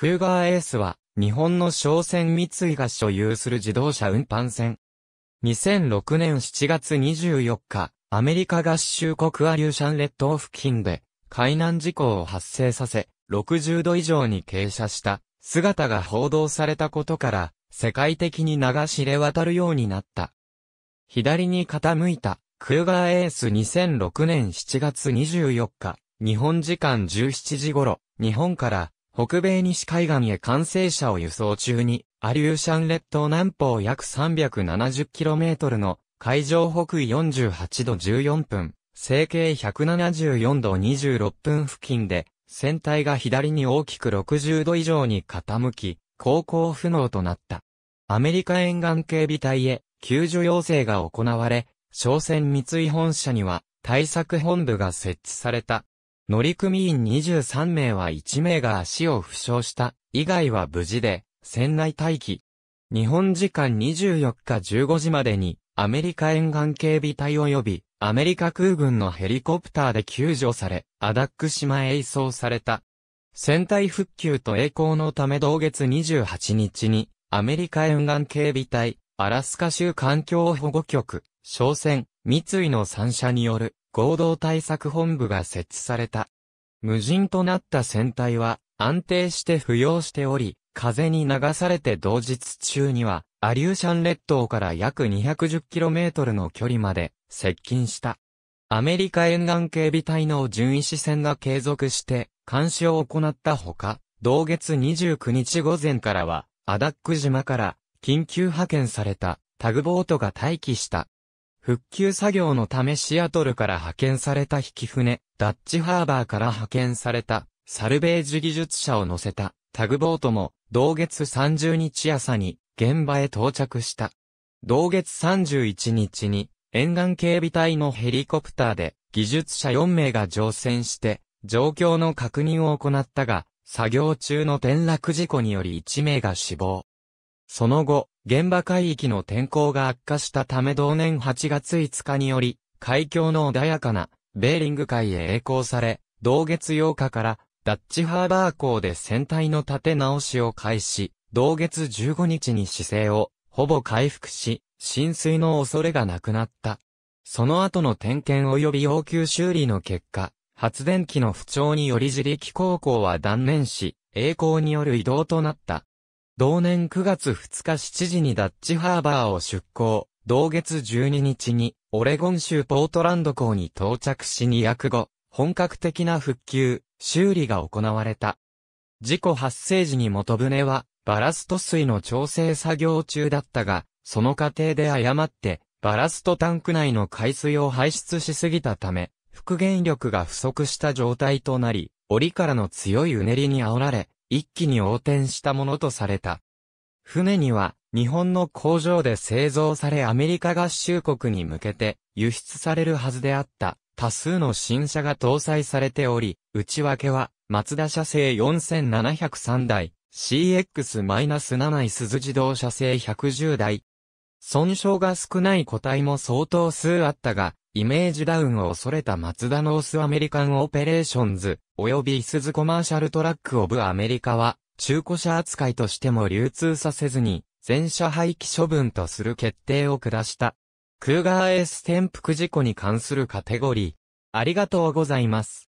クーガーエースは、日本の商船三井が所有する自動車運搬船。2006年7月24日、アメリカ合衆国アリューシャン列島付近で、海難事故を発生させ、60度以上に傾斜した、姿が報道されたことから、世界的に流しれ渡るようになった。左に傾いた、クーガーエース2006年7月24日、日本時間17時頃、日本から北米西海岸へ完成車を輸送中に、アリューシャン列島南方約 370km の海上北緯48度14分、成経174度26分付近で、船体が左に大きく60度以上に傾き、航行不能となった。アメリカ沿岸警備隊へ救助要請が行われ、商船三井本社には対策本部が設置された。乗組員23名は1名が足を負傷した、以外は無事で、船内待機。日本時間24日15時までに、アメリカ沿岸警備隊及び、アメリカ空軍のヘリコプターで救助され、アダック島へ移送された。船体復旧と栄光のため同月28日に、アメリカ沿岸警備隊、アラスカ州環境保護局、商船、三井の3社による合同対策本部が設置された。無人となった船体は安定して浮揚しており、風に流されて同日中には、アリューシャン列島から約 210km の距離まで接近した。アメリカ沿岸警備隊の巡視船が継続して監視を行ったほか、同月29日午前からは、アダック島から緊急派遣されたタグボートが待機した復旧作業のためシアトルから派遣された引き船、ダッチハーバーから派遣された、サルベージ技術者を乗せた、タグボートも、同月30日朝に、現場へ到着した。同月31日に、沿岸警備隊のヘリコプターで、技術者4名が乗船して、状況の確認を行ったが、作業中の転落事故により1名が死亡。その後、現場海域の天候が悪化したため同年8月5日により、海峡の穏やかな、ベーリング海へ栄光され、同月8日から、ダッチハーバー港で船体の立て直しを開始、同月15日に姿勢を、ほぼ回復し、浸水の恐れがなくなった。その後の点検及び要求修理の結果、発電機の不調により自力航行は断念し、栄光による移動となった。同年9月2日7時にダッチハーバーを出港、同月12日に、オレゴン州ポートランド港に到着し2約後、本格的な復旧、修理が行われた。事故発生時に元船は、バラスト水の調整作業中だったが、その過程で誤って、バラストタンク内の海水を排出しすぎたため、復元力が不足した状態となり、檻からの強いうねりに煽られ、一気に横転したものとされた。船には、日本の工場で製造されアメリカ合衆国に向けて輸出されるはずであった多数の新車が搭載されており、内訳は、松田車製4703台、CX-7 イス自動車製110台。損傷が少ない個体も相当数あったが、イメージダウンを恐れたマツダノースアメリカンオペレーションズ、及びイスズコマーシャルトラックオブアメリカは、中古車扱いとしても流通させずに、全車廃棄処分とする決定を下した。クーガー S 転覆事故に関するカテゴリー。ありがとうございます。